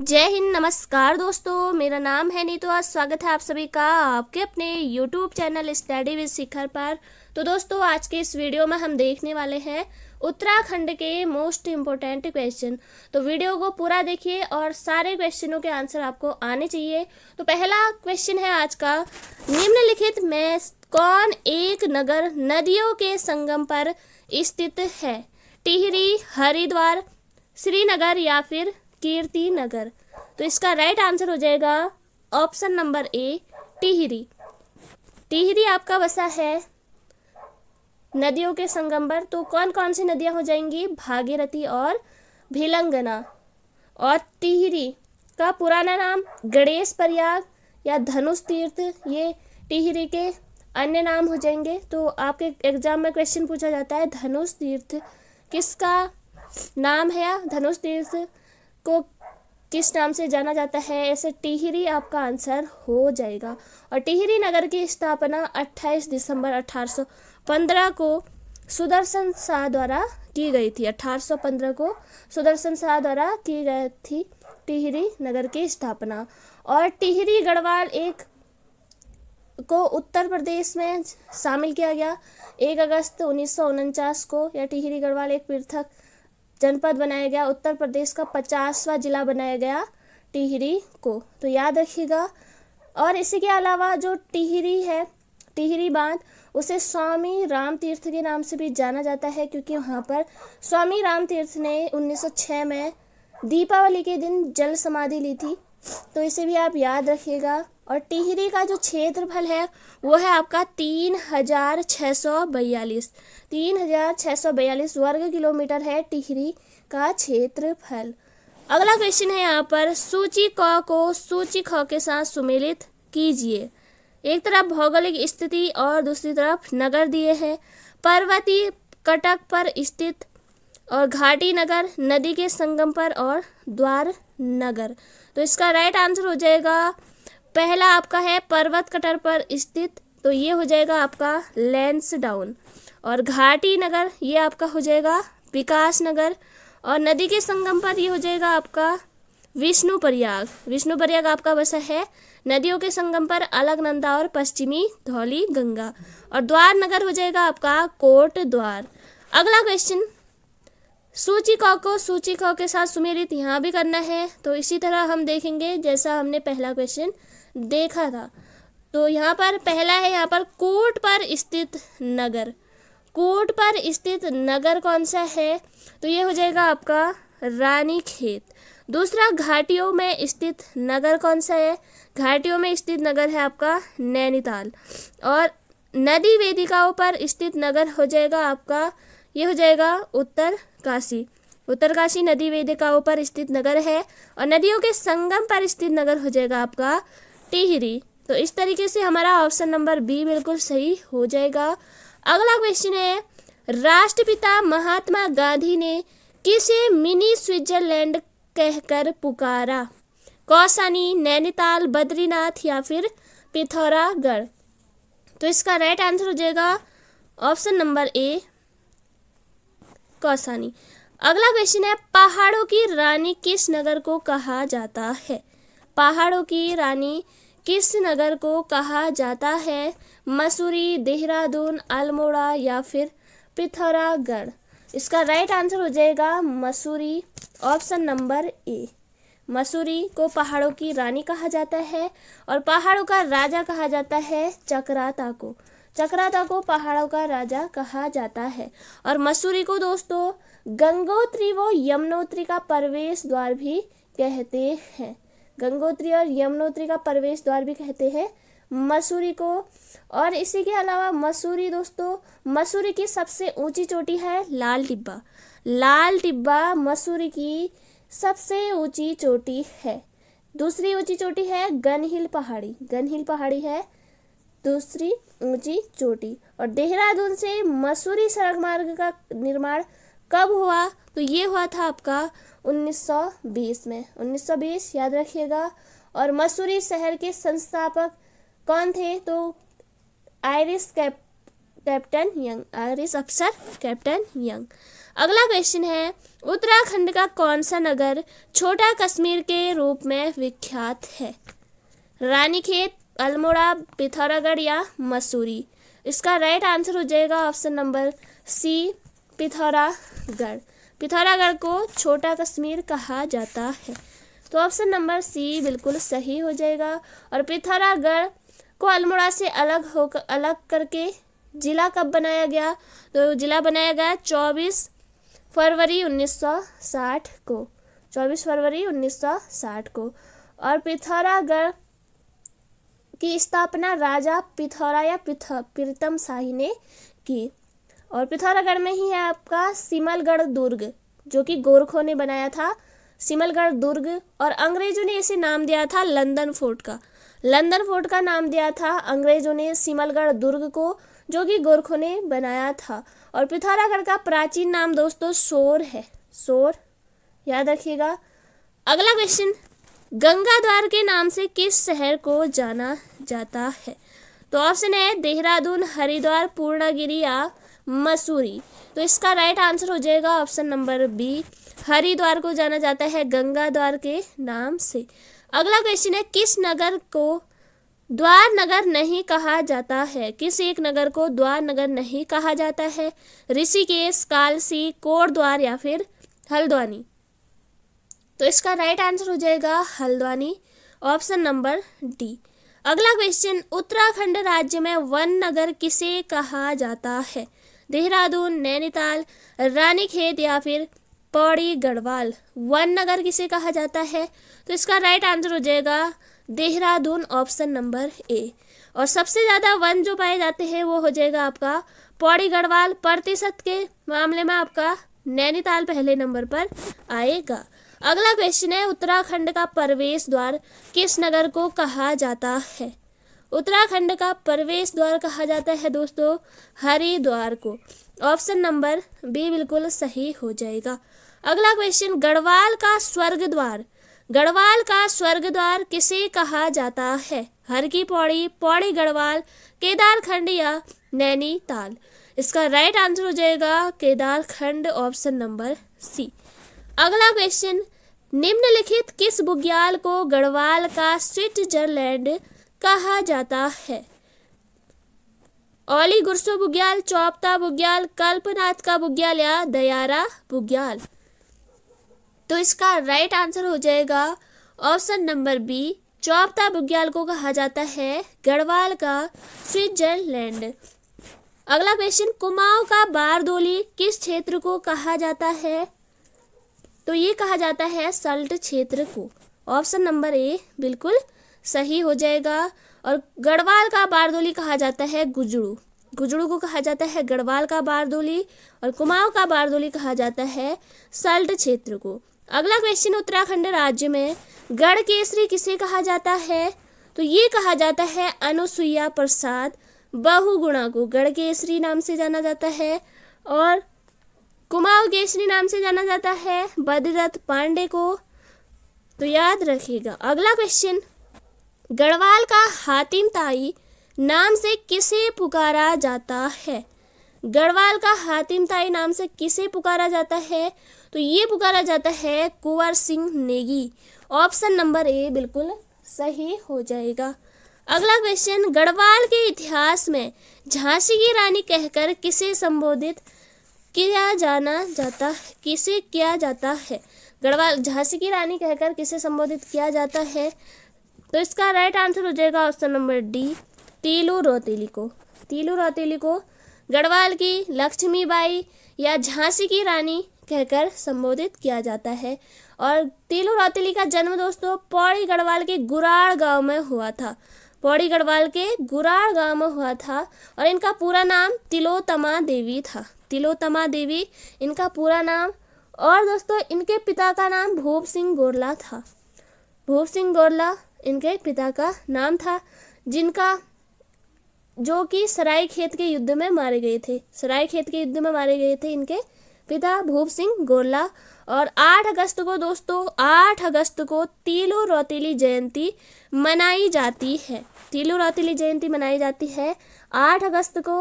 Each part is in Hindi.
जय हिंद नमस्कार दोस्तों मेरा नाम है नीतू आज स्वागत है आप सभी का आपके अपने YouTube channel study with Shikhar पर तो दोस्तों आज के इस वीडियो में हम देखने वाले हैं उत्तराखंड के मोस्ट इम्पोर्टेंट क्वेश्चन तो वीडियो को पूरा देखिए और सारे क्वेश्चनों के आंसर आपको आने चाहिए तो पहला क्वेश्चन है आज का निम्नलिखित में कौन एक नगर नदियों के संगम पर स्थित है टिहरी हरिद्वार श्रीनगर या फिर कीर्ति नगर तो इसका राइट आंसर हो जाएगा option number A Tehri Tehri आपका बसा है नदियों के संगम पर तो कौन कौन सी नदियां हो जाएंगी भागीरथी और भीलंगना और टिहरी का पुराना नाम गणेश प्रयाग या धनुष तीर्थ ये टिहरी के अन्य नाम हो जाएंगे तो आपके एग्जाम में क्वेश्चन पूछा जाता है धनुष तीर्थ किसका नाम है धनुष तीर्थ को किस नाम से जाना जाता है ऐसे टिहरी आपका आंसर हो जाएगा और टिहरी नगर की स्थापना 28 दिसंबर 1815 को सुदर्शन शाह द्वारा की गई थी 1815 को सुदर्शन शाह द्वारा की गई थी टिहरी नगर की स्थापना और टिहरी गढ़वाल एक को उत्तर प्रदेश में शामिल किया गया एक अगस्त उन्नीस को या टिहरी गढ़वाल एक पृथक जनपद बनाया गया उत्तर प्रदेश का पचासवा जिला बनाया गया टिहरी को तो याद रखिएगा और इसी के अलावा जो टिहरी है टिहरी बांध उसे स्वामी राम तीर्थ के नाम से भी जाना जाता है क्योंकि वहाँ पर स्वामी राम तीर्थ ने 1906 में दीपावली के दिन जल समाधि ली थी तो इसे भी आप याद रखिएगा और टिहरी का जो क्षेत्रफल है वो है आपका तीन हजार छः सौ बयालीस तीन हजार छः सौ बयालीस वर्ग किलोमीटर है टिहरी का क्षेत्रफल अगला क्वेश्चन है यहाँ पर सूची क को सूची ख के साथ सुमेलित कीजिए एक तरफ भौगोलिक स्थिति और दूसरी तरफ नगर दिए हैं पर्वती कटक पर स्थित और घाटी नगर नदी के संगम पर और द्वार नगर तो इसका राइट आंसर हो जाएगा पहला आपका है पर्वत कटर पर स्थित तो ये हो जाएगा आपका लेंस डाउन और घाटी नगर ये आपका हो जाएगा विकास नगर और नदी के संगम पर ये हो जाएगा आपका विष्णु प्रयाग विष्णु प्रयाग आपका वसा है नदियों के संगम पर अलगनंदा और पश्चिमी धौली गंगा और द्वार नगर हो जाएगा आपका कोट द्वार अगला क्वेश्चन सूची कौ को सूची कौ के साथ सुमेलित यहाँ भी करना है तो इसी तरह हम देखेंगे जैसा हमने पहला क्वेश्चन देखा था तो यहाँ पर पहला है यहाँ पर कोट पर स्थित नगर कोट पर स्थित नगर कौन सा है तो ये हो जाएगा आपका रानी खेत दूसरा घाटियों में स्थित नगर कौन सा है घाटियों में स्थित नगर है आपका नैनीताल और नदी वेदिकाओं पर स्थित नगर हो जाएगा आपका ये हो जाएगा उत्तर काशी उत्तरकाशी नदी वेदिकाओं पर स्थित नगर है और नदियों के संगम पर स्थित नगर हो जाएगा आपका टिहरी तो इस तरीके से हमारा ऑप्शन नंबर बी बिल्कुल सही हो जाएगा अगला क्वेश्चन है राष्ट्रपिता महात्मा गांधी ने किसे मिनी स्विट्जरलैंड कहकर पुकारा कौसानी नैनीताल बद्रीनाथ या फिर पिथौरागढ़ तो इसका राइट आंसर हो जाएगा ऑप्शन नंबर ए कौसानी अगला क्वेश्चन है पहाड़ों की रानी किस नगर को कहा जाता है पहाड़ों की रानी किस नगर को कहा जाता है मसूरी देहरादून अल्मोड़ा या फिर पिथौरागढ़ इसका राइट आंसर हो जाएगा Mussoorie option number A Mussoorie को पहाड़ों की रानी कहा जाता है और पहाड़ों का राजा कहा जाता है चक्राता को चक्राता को पहाड़ों का राजा कहा जाता है और मसूरी को दोस्तों गंगोत्री व यमुनोत्री का प्रवेश द्वार भी कहते हैं गंगोत्री और यमुनोत्री का प्रवेश द्वार भी कहते हैं मसूरी को और इसी के अलावा मसूरी दोस्तों मसूरी की सबसे ऊंची चोटी है लाल टिब्बा लाल टिब्बा मसूरी की सबसे ऊंची चोटी है दूसरी ऊंची चोटी है गनहिल पहाड़ी गनहिल पहाड़ी है दूसरी ऊंची चोटी और देहरादून से मसूरी सड़क मार्ग का निर्माण कब हुआ तो ये हुआ था आपका 1920 में 1920 याद रखिएगा और मसूरी शहर के संस्थापक कौन थे तो Irish cap captain young Irish अफसर कैप्टन यंग अगला क्वेश्चन है उत्तराखंड का कौन सा नगर छोटा कश्मीर के रूप में विख्यात है रानीखेत अल्मोड़ा पिथौरागढ़ या मसूरी इसका राइट आंसर हो जाएगा option number C Pithoragarh Pithoragarh को छोटा कश्मीर कहा जाता है तो ऑप्शन नंबर सी बिल्कुल सही हो जाएगा और पिथौरागढ़ को अल्मोड़ा से अलग होकर अलग करके जिला कब बनाया गया तो जिला बनाया गया चौबीस फरवरी 1960 को चौबीस फरवरी 1960 को और पिथौरागढ़ की स्थापना राजा पिथौरा या पिथ प्रीतम शाही ने की और पिथौरागढ़ में ही है आपका सिमलगढ़ दुर्ग जो कि गोरखों ने बनाया था सिमलगढ़ दुर्ग और अंग्रेजों ने इसे नाम दिया था लंदन फोर्ट का लंदन फोर्ट का नाम दिया था अंग्रेजों ने सिमलगढ़ दुर्ग को जो कि गोरखों ने बनाया था और पिथौरागढ़ का प्राचीन नाम दोस्तों शोर है शोर याद रखिएगा अगला क्वेश्चन गंगा द्वार के नाम से किस शहर को जाना जाता है तो ऑप्शन है देहरादून हरिद्वार पूर्णागिरी या मसूरी तो इसका राइट आंसर हो जाएगा ऑप्शन नंबर बी हरिद्वार को जाना जाता है गंगा द्वार के नाम से अगला क्वेश्चन है किस नगर को द्वार नगर नहीं कहा जाता है किस एक नगर को द्वार नगर नहीं कहा जाता है ऋषिकेश कालसी कोटद्वार या फिर हल्द्वानी तो इसका राइट आंसर हो जाएगा हल्द्वानी ऑप्शन नंबर डी अगला क्वेश्चन उत्तराखंड राज्य में वन नगर किसे कहा जाता है देहरादून नैनीताल रानीखेत या फिर पौड़ी गढ़वाल वन नगर किसे कहा जाता है तो इसका राइट आंसर हो जाएगा देहरादून ऑप्शन नंबर ए और सबसे ज़्यादा वन जो पाए जाते हैं वो हो जाएगा आपका पौड़ी गढ़वाल प्रतिशत के मामले में आपका नैनीताल पहले नंबर पर आएगा अगला क्वेश्चन है उत्तराखंड का प्रवेश द्वार किस नगर को कहा जाता है उत्तराखंड का प्रवेश द्वार कहा जाता है दोस्तों हरिद्वार को ऑप्शन नंबर बी बिल्कुल सही हो जाएगा अगला क्वेश्चन गढ़वाल का स्वर्ग द्वार गढ़वाल का स्वर्ग द्वार किसे कहा जाता है हर की पौड़ी पौड़ी गढ़वाल केदारखंड या नैनीताल इसका राइट आंसर हो जाएगा केदारखंड ऑप्शन नंबर सी अगला क्वेश्चन निम्नलिखित किस बुग्याल को गढ़वाल का स्विट्जरलैंड कहा जाता है ओली गुरसो बुग्याल चौपता बुग्याल कल्पनाथ का बुग्याल या दयारा बुग्याल तो इसका राइट आंसर हो जाएगा option number B Chopta Bugyal को कहा जाता है गढ़वाल का स्विट्जरलैंड अगला क्वेश्चन कुमाऊं का बारदोली किस क्षेत्र को कहा जाता है तो ये कहा जाता है सल्ट क्षेत्र को ऑप्शन नंबर ए बिल्कुल सही हो जाएगा और गढ़वाल का बारदोली कहा जाता है गुजड़ू गुजड़ू को कहा जाता है गढ़वाल का बारदोली और कुमाऊं का बारदोली कहा जाता है सल्ट क्षेत्र को अगला क्वेश्चन उत्तराखंड राज्य में गढ़ केसरी किसे कहा जाता है तो ये कहा जाता है अनुसुईया प्रसाद बहुगुणा को गढ़ केसरी नाम से जाना जाता है और कुमाऊं केसरी नाम से जाना जाता है बदरथ पांडे को तो याद रखिएगा अगला क्वेश्चन गढ़वाल का हातिम ताई नाम से किसे पुकारा जाता है गढ़वाल का हातिम ताई नाम से किसे पुकारा जाता है तो ये पुकारा जाता है Kunwar Singh Negi option number A बिल्कुल सही हो जाएगा अगला क्वेश्चन गढ़वाल के इतिहास में झांसी की रानी कहकर किसे संबोधित किया जाना जाता किसे किया जाता है गढ़वाल झांसी की रानी कहकर किसे संबोधित किया जाता है तो इसका राइट आंसर हो जाएगा option number D Teelu Rauteli को तीलू रौतीली को गढ़वाल की लक्ष्मीबाई या झांसी की रानी कहकर संबोधित किया जाता है और तीलू रौतीली का जन्म दोस्तों पौड़ी गढ़वाल के गुराड़ गांव में हुआ था पौड़ी गढ़वाल के गुराड़ गांव में हुआ था और इनका पूरा नाम तिलोतमा देवी था तिलोतमा देवी इनका पूरा नाम और दोस्तों इनके पिता का नाम भूप सिंह गोरला था भूप सिंह गोरला इनके पिता का नाम था जिनका जो कि सराय खेत के युद्ध में मारे गए थे सराय खेत के युद्ध में मारे गए थे इनके पिता भूप सिंह गोरला और 8 अगस्त को दोस्तों 8 अगस्त को तीलू रौतीली जयंती मनाई जाती है तीलू रौतीली जयंती मनाई जाती है 8 अगस्त को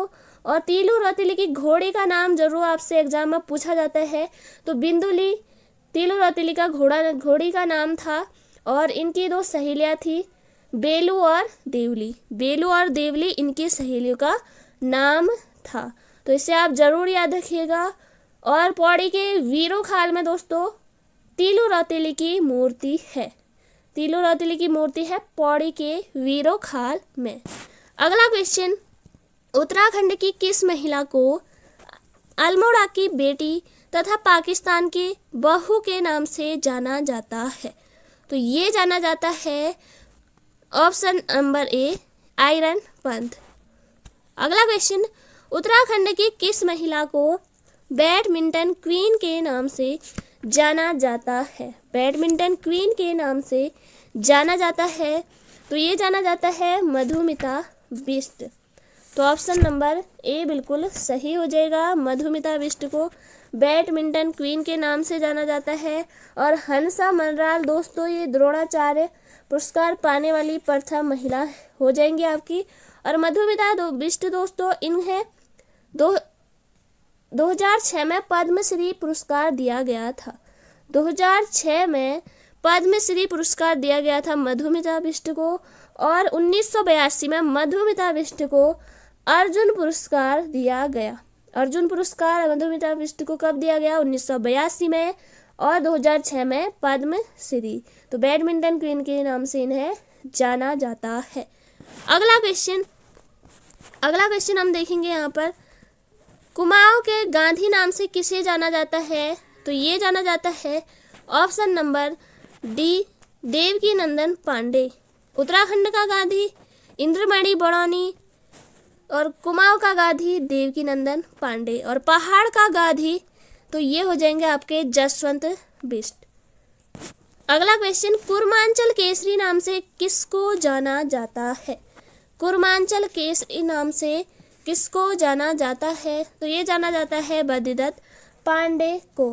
और तीलू रौतीली की घोड़े का नाम जरूर आपसे एग्जाम में पूछा जाता है तो बिंदुली तीलो रौतीली का घोड़ा घोड़ी का नाम था और इनकी दो सहेलियाँ थी बेलू और देवली बेलू और देवली इनकी सहेलियों का नाम था तो इसे आप ज़रूर याद रखिएगा और पौड़ी के वीरो खाल में दोस्तों तीलू रौतेली की मूर्ति है तीलू रौतेली की मूर्ति है पौड़ी के वीरो खाल में अगला क्वेश्चन उत्तराखंड की किस महिला को अल्मोड़ा की बेटी तथा पाकिस्तान के बहू के नाम से जाना जाता है तो ये जाना जाता है ऑप्शन नंबर ए आयरन पंथ अगला क्वेश्चन उत्तराखंड की किस महिला को बैडमिंटन क्वीन के नाम से जाना जाता है बैडमिंटन क्वीन के नाम से जाना जाता है तो ये जाना जाता है मधुमिता बिस्ट तो ऑप्शन नंबर ए बिल्कुल सही हो जाएगा मधुमिता बिस्ट को बैडमिंटन क्वीन के नाम से जाना जाता है और हंसा मनराल दोस्तों ये द्रोणाचार्य पुरस्कार पाने वाली प्रथम महिला हो जाएंगी आपकी और मधुमिता दो बिष्ट दोस्तों इन्हें दो 2006 में पद्मश्री पुरस्कार दिया गया था 2006 में पद्मश्री पुरस्कार दिया गया था मधुमिता बिष्ट को और 1982 में मधुमिता बिष्ट को अर्जुन पुरस्कार दिया गया अर्जुन पुरस्कार मधुमिता बिष्ट को कब दिया गया उन्नीस में और 2006 में पद्म श्री तो बैडमिंटन क्वीन के नाम से इन्हें जाना जाता है अगला क्वेश्चन अगला क्वेश्चन हम देखेंगे यहाँ पर कुमाऊं के गांधी नाम से किसे जाना जाता है तो ये जाना जाता है option number D Devki Nandan Pande Uttarakhand का गांधी इंद्रमणि बड़ौनी और कुमाऊ का गाधी देवकी नंदन पांडे और पहाड़ का गाधी तो ये हो जाएंगे आपके जसवंत बिस्ट अगला क्वेश्चन कुर्मांचल केसरी नाम से किसको जाना जाता है कुर्मांचल केसरी नाम से किसको जाना जाता है तो ये जाना जाता है बद्रीदत्त पांडे को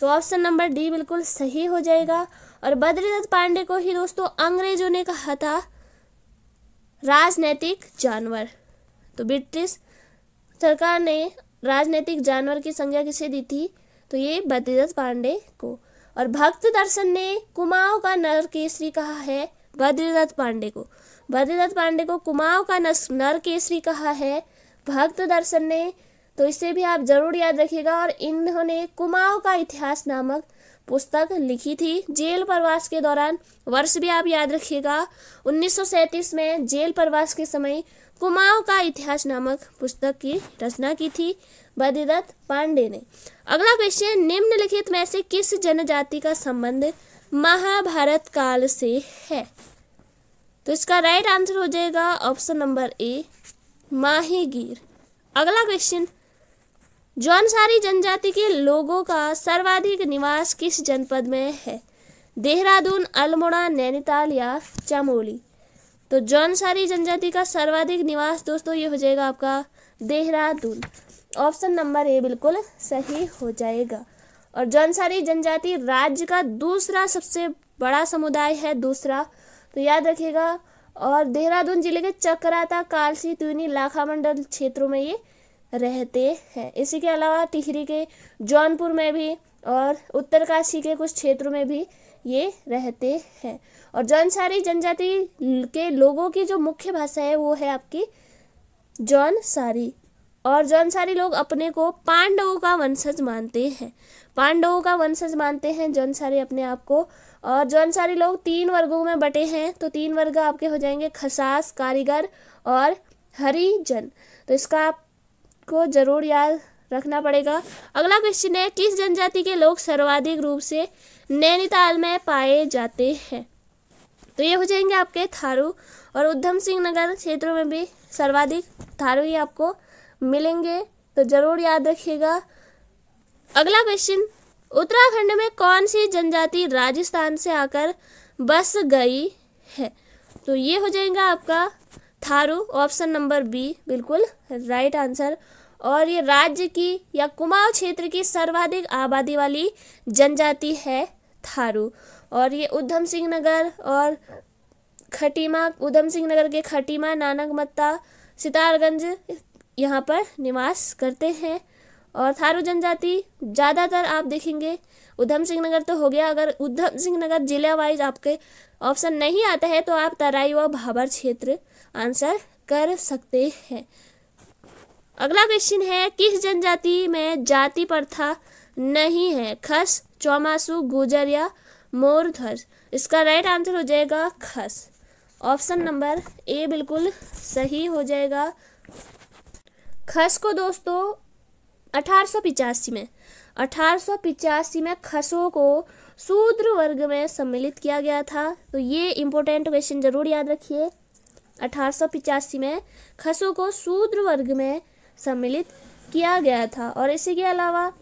तो ऑप्शन नंबर डी बिल्कुल सही हो जाएगा और बद्रीदत्त पांडे को ही दोस्तों अंग्रेजों ने कहा था राजनैतिक जानवर तो ब्रिटिश सरकार ने राजनीतिक जानवर की संज्ञा किसे दी थी तो ये भद्रीदत्त पांडे को और भक्त दर्शन ने कुमाऊं का नर केसरी कहा है बद्रीदत्त पांडे को भद्रीदत्त पांडे को कुमाऊं का नर केसरी कहा है भक्त दर्शन ने तो इसे भी आप जरूर याद रखिएगा और इन्होंने कुमाऊं का इतिहास नामक पुस्तक लिखी थी जेल प्रवास के दौरान वर्ष भी आप याद रखिएगा 1937 में जेल प्रवास के समय कुमाऊं का इतिहास नामक पुस्तक की रचना की थी बदिदत्त पांडे ने अगला क्वेश्चन निम्नलिखित में से किस जनजाति का संबंध महाभारत काल से है तो इसका राइट आंसर हो जाएगा ऑप्शन नंबर ए माहीगीर अगला क्वेश्चन जौनसारी जनजाति के लोगों का सर्वाधिक निवास किस जनपद में है देहरादून अल्मोड़ा नैनीताल या चमोली तो जौनसारी जनजाति का सर्वाधिक निवास दोस्तों ये हो जाएगा आपका देहरादून ऑप्शन नंबर ए बिल्कुल सही हो जाएगा और जौनसारी जनजाति राज्य का दूसरा सबसे बड़ा समुदाय है दूसरा तो याद रखिएगा और देहरादून जिले के चक्राता कालसी तुनी लाखा मंडल क्षेत्रों में ये रहते हैं इसी के अलावा टिहरी के जौनपुर में भी और उत्तरकाशी के कुछ क्षेत्रों में भी ये रहते हैं और जौनसारी जनजाति के लोगों की जो मुख्य भाषा है वो है आपकी जौनसारी और जौनसारी लोग अपने को पांडवों का वंशज मानते हैं पांडवों का वंशज मानते हैं जौनसारी अपने आप को और जौनसारी लोग तीन वर्गों में बटे हैं तो तीन वर्ग आपके हो जाएंगे खसास कारीगर और हरिजन तो इसका आपको जरूर याद रखना पड़ेगा अगला क्वेश्चन है किस जनजाति के लोग सर्वाधिक रूप से नैनीताल में पाए जाते हैं तो ये हो जाएंगे आपके थारू और उधम सिंह नगर क्षेत्रों में भी सर्वाधिक थारू ही आपको मिलेंगे तो ज़रूर याद रखिएगा अगला क्वेश्चन उत्तराखंड में कौन सी जनजाति राजस्थान से आकर बस गई है तो ये हो जाएगा आपका थारू ऑप्शन नंबर बी बिल्कुल राइट आंसर और ये राज्य की या कुमाऊं क्षेत्र की सर्वाधिक आबादी वाली जनजाति है थारू और ये उधम सिंह नगर और खटीमा उधम सिंह नगर के खटीमा नानक मत्ता सितारगंज यहाँ पर निवास करते हैं और थारू जनजाति ज़्यादातर आप देखेंगे उधम सिंह नगर तो हो गया अगर उधम सिंह नगर जिला वाइज आपके ऑप्शन नहीं आता है तो आप तराई व भाबर क्षेत्र आंसर कर सकते हैं अगला क्वेश्चन है किस जनजाति में जाति प्रथा नहीं है खस चौमासू गुजर या मोर ध्वज इसका राइट आंसर हो जाएगा खस ऑप्शन नंबर ए बिल्कुल सही हो जाएगा खस को दोस्तों अठारह में अठारह में खसों को शूद्र वर्ग में सम्मिलित किया गया था तो ये इम्पोर्टेंट क्वेश्चन जरूर याद रखिए अठारह में खसों को शूद्र वर्ग में सम्मिलित किया गया था और इसी के अलावा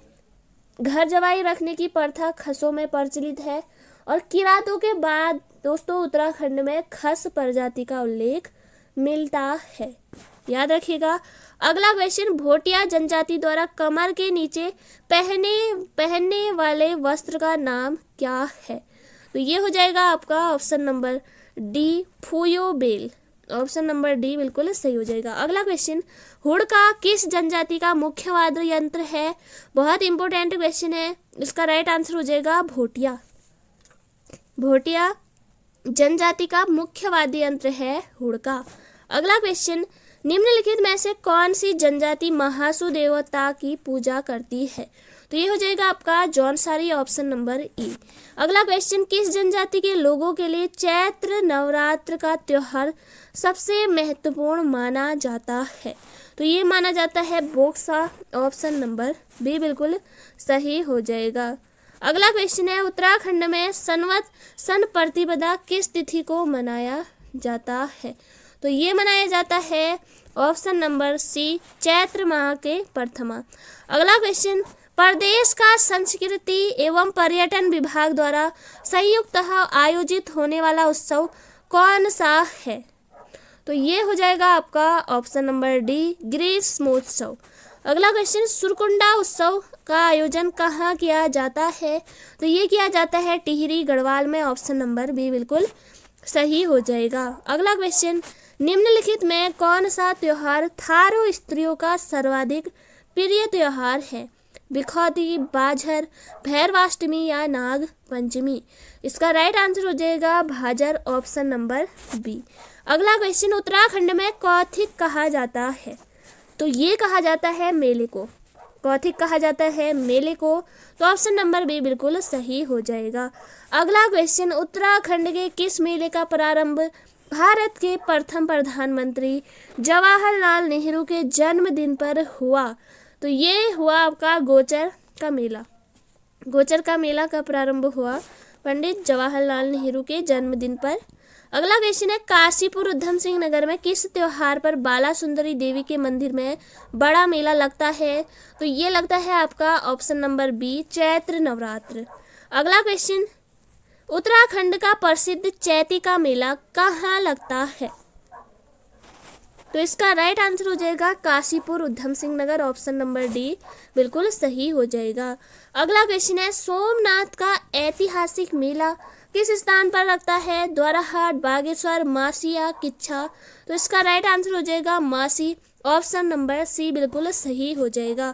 घर जवाई रखने की प्रथा खसों में प्रचलित है और किरातों के बाद दोस्तों उत्तराखंड में खस प्रजाति का उल्लेख मिलता है याद रखिएगा अगला क्वेश्चन भोटिया जनजाति द्वारा कमर के नीचे पहने पहनने वाले वस्त्र का नाम क्या है तो ये हो जाएगा आपका ऑप्शन नंबर डी फूयो बेल ऑप्शन नंबर डी बिल्कुल सही हो जाएगा अगला क्वेश्चन हुड़का किस जनजाति का मुख्य वाद्य यंत्र है बहुत इंपॉर्टेंट क्वेश्चन है इसका राइट आंसर हो जाएगा भोटिया भोटिया जनजाति का मुख्य वाद्य यंत्र है हुड़का अगला क्वेश्चन निम्नलिखित में से कौन सी जनजाति महासु देवता की पूजा करती है तो ये हो जाएगा आपका जॉन सारी ऑप्शन नंबर ई अगला क्वेश्चन किस जनजाति के लोगों के लिए चैत्र नवरात्र का त्यौहार सबसे महत्वपूर्ण माना जाता है तो ये माना जाता है बोक्सा ऑप्शन नंबर बी बिल्कुल सही हो जाएगा अगला क्वेश्चन है उत्तराखंड में सनवत सन प्रतिपदा किस तिथि को मनाया जाता है तो ये मनाया जाता है ऑप्शन नंबर सी चैत्र माह के प्रथमा अगला क्वेश्चन प्रदेश का संस्कृति एवं पर्यटन विभाग द्वारा संयुक्त आयोजित होने वाला उत्सव कौन सा है तो ये हो जाएगा आपका ऑप्शन नंबर डी ग्रीष्मोत्सव अगला क्वेश्चन सुरकुंडा उत्सव का आयोजन कहाँ किया जाता है तो ये किया जाता है टिहरी गढ़वाल में ऑप्शन नंबर बी बिल्कुल सही हो जाएगा अगला क्वेश्चन निम्नलिखित में कौन सा त्यौहार थारू स्त्रियों का सर्वाधिक प्रिय त्यौहार है बिखौती बाझर भैरवाष्टमी या नाग पंचमी इसका राइट आंसर हो जाएगा भाजर ऑप्शन नंबर बी अगला क्वेश्चन उत्तराखंड में कौथिक कहा जाता है तो ये कहा जाता है मेले को गौथिक कहा जाता है मेले को तो ऑप्शन नंबर बी बिल्कुल सही हो जाएगा अगला क्वेश्चन उत्तराखंड के किस मेले का प्रारंभ भारत के प्रथम प्रधानमंत्री जवाहरलाल नेहरू के जन्मदिन पर हुआ तो ये हुआ आपका गोचर का मेला गोचर का मेला का प्रारंभ हुआ पंडित जवाहरलाल नेहरू के जन्मदिन पर अगला क्वेश्चन है काशीपुर उधम सिंह नगर में किस त्योहार पर बाला सुंदरी देवी के मंदिर में बड़ा मेला लगता है तो ये लगता है आपका option number B Chaitra Navratra अगला क्वेश्चन उत्तराखंड का प्रसिद्ध चैती का मेला कहाँ लगता है तो इसका राइट आंसर हो जाएगा Kashipur Udham Singh Nagar option number D बिल्कुल सही हो जाएगा अगला क्वेश्चन है सोमनाथ का ऐतिहासिक मेला किस स्थान पर लगता है द्वाराहाट बागेश्वर मासी या किच्छा तो इसका राइट आंसर हो जाएगा मासी ऑप्शन नंबर सी बिल्कुल सही हो जाएगा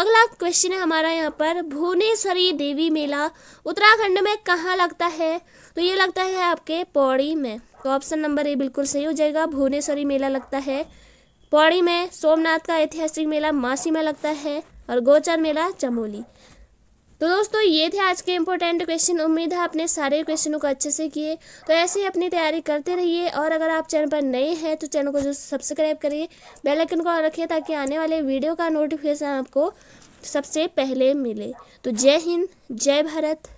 अगला क्वेश्चन है हमारा यहाँ पर भुवनेश्वरी देवी मेला उत्तराखंड में कहाँ लगता है तो ये लगता है आपके पौड़ी में तो ऑप्शन नंबर ए बिल्कुल सही हो जाएगा भुवनेश्वरी मेला लगता है पौड़ी में सोमनाथ का ऐतिहासिक मेला मासी में लगता है और गोचर मेला चमोली तो दोस्तों ये थे आज के इम्पोर्टेंट क्वेश्चन उम्मीद है आपने सारे क्वेश्चनों को अच्छे से किए तो ऐसे ही अपनी तैयारी करते रहिए और अगर आप चैनल पर नए हैं तो चैनल को जो सब्सक्राइब करिए बेल आइकन को रखिए ताकि आने वाले वीडियो का नोटिफिकेशन आपको सबसे पहले मिले तो जय हिंद जय भारत